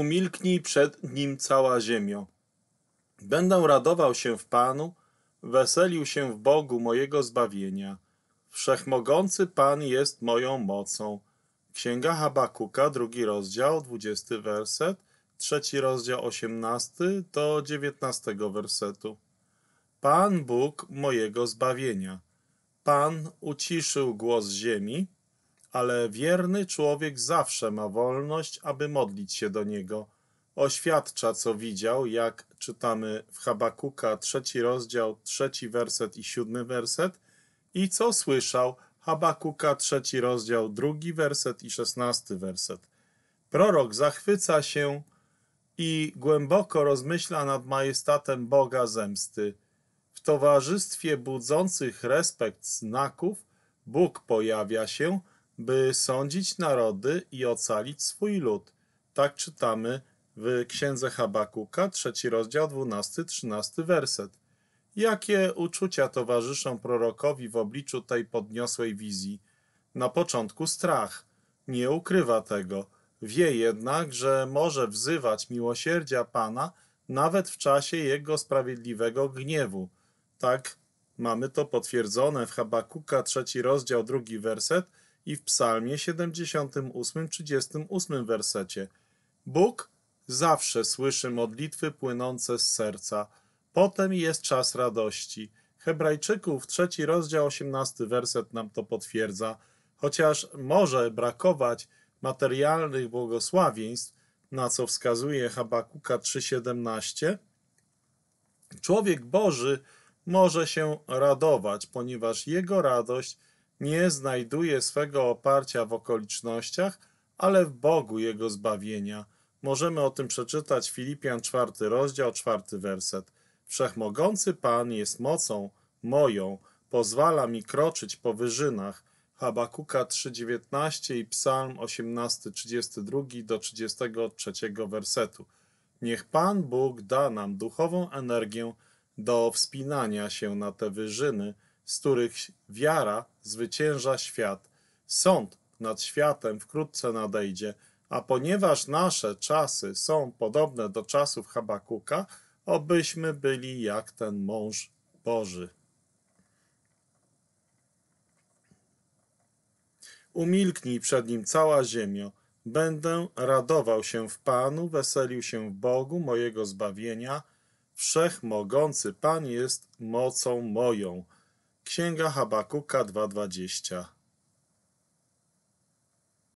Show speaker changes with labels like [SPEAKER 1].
[SPEAKER 1] Umilknij przed nim cała ziemia. Będę radował się w Panu, weselił się w Bogu mojego zbawienia. Wszechmogący Pan jest moją mocą. Księga Habakuka, drugi rozdział, dwudziesty werset, trzeci rozdział, osiemnasty do dziewiętnastego wersetu. Pan Bóg mojego zbawienia. Pan uciszył głos ziemi, ale wierny człowiek zawsze ma wolność, aby modlić się do Niego. Oświadcza, co widział, jak czytamy w Habakuka trzeci rozdział, trzeci werset i siódmy werset i co słyszał, Habakuka trzeci rozdział, drugi werset i szesnasty werset. Prorok zachwyca się i głęboko rozmyśla nad majestatem Boga zemsty. W towarzystwie budzących respekt znaków Bóg pojawia się – by sądzić narody i ocalić swój lud. Tak czytamy w księdze Habakuka, trzeci rozdział, 12-13 werset. Jakie uczucia towarzyszą prorokowi w obliczu tej podniosłej wizji? Na początku strach. Nie ukrywa tego. Wie jednak, że może wzywać miłosierdzia Pana nawet w czasie Jego sprawiedliwego gniewu. Tak mamy to potwierdzone w Habakuka, trzeci rozdział, drugi werset – i w psalmie 78, 38 wersecie. Bóg zawsze słyszy modlitwy płynące z serca. Potem jest czas radości. Hebrajczyków, trzeci rozdział, 18 werset nam to potwierdza. Chociaż może brakować materialnych błogosławieństw, na co wskazuje Habakuka 3,17, człowiek Boży może się radować, ponieważ jego radość – nie znajduje swego oparcia w okolicznościach, ale w Bogu jego zbawienia. Możemy o tym przeczytać Filipian 4 rozdział, 4 werset. Wszechmogący Pan jest mocą moją, pozwala mi kroczyć po wyżynach. Habakuka 3:19 i Psalm 18:32 do 33 wersetu. Niech Pan Bóg da nam duchową energię do wspinania się na te wyżyny, z których wiara zwycięża świat. Sąd nad światem wkrótce nadejdzie, a ponieważ nasze czasy są podobne do czasów Habakuka, obyśmy byli jak ten mąż Boży. Umilknij przed nim cała ziemia. Będę radował się w Panu, weselił się w Bogu mojego zbawienia. Wszechmogący Pan jest mocą moją. Księga Habakuka 2:20